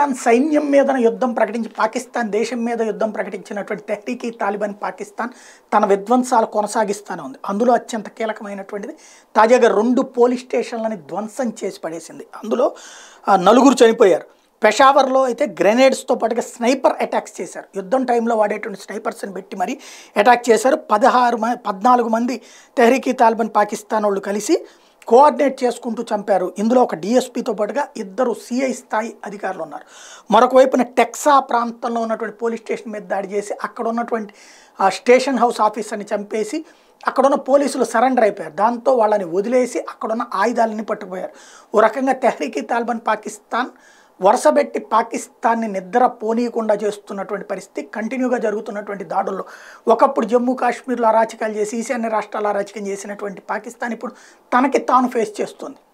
పాకిస్తాన్ సైన్యం మీద యుద్ధం ప్రకటించి పాకిస్తాన్ దేశం మీద యుద్ధం ప్రకటించినటువంటి తెహ్రీకి తాలిబాన్ పాకిస్తాన్ తన విధ్వంసాలు కొనసాగిస్తూనే ఉంది అందులో అత్యంత కీలకమైనటువంటిది తాజాగా రెండు పోలీస్ స్టేషన్లని ధ్వంసం చేసి పడేసింది అందులో నలుగురు చనిపోయారు పెషావర్లో అయితే గ్రెనేడ్స్తో పాటుగా స్నైపర్ అటాక్స్ చేశారు యుద్ధం టైంలో వాడేటువంటి స్నైపర్స్ని పెట్టి మరి అటాక్ చేశారు పదహారు మ పద్నాలుగు మంది తెహ్రీకి తాలిబాన్ పాకిస్తాన్ వాళ్ళు కలిసి కోఆర్డినేట్ చేసుకుంటూ చంపారు ఇందులో ఒక డిఎస్పీతో పాటుగా ఇద్దరు సిఐ స్థాయి అధికారులు ఉన్నారు మరొక వైపున టెక్సా ప్రాంతంలో ఉన్నటువంటి పోలీస్ స్టేషన్ మీద దాడి చేసి అక్కడ ఉన్నటువంటి స్టేషన్ హౌస్ ఆఫీసర్ని చంపేసి అక్కడున్న పోలీసులు సరెండర్ అయిపోయారు దాంతో వాళ్ళని వదిలేసి అక్కడున్న ఆయుధాలని పట్టుకుపోయారు ఓ రకంగా తెహ్రీకి తాలిబాన్ పాకిస్తాన్ వరుసబెట్టి పాకిస్తాన్ని నిద్ర పోనీయకుండా చేస్తున్నటువంటి పరిస్థితి కంటిన్యూగా జరుగుతున్నటువంటి దాడుల్లో ఒకప్పుడు జమ్మూ కాశ్మీర్లో అరాచకాలు చేసి ఈశాన్య రాష్ట్రాల అరాచకం చేసినటువంటి పాకిస్తాన్ ఇప్పుడు తనకి తాను ఫేస్ చేస్తుంది